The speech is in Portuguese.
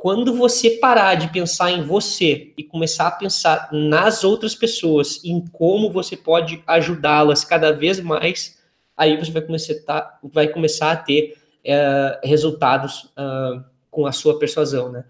Quando você parar de pensar em você e começar a pensar nas outras pessoas, em como você pode ajudá-las cada vez mais, aí você vai começar a, tá, vai começar a ter é, resultados é, com a sua persuasão, né?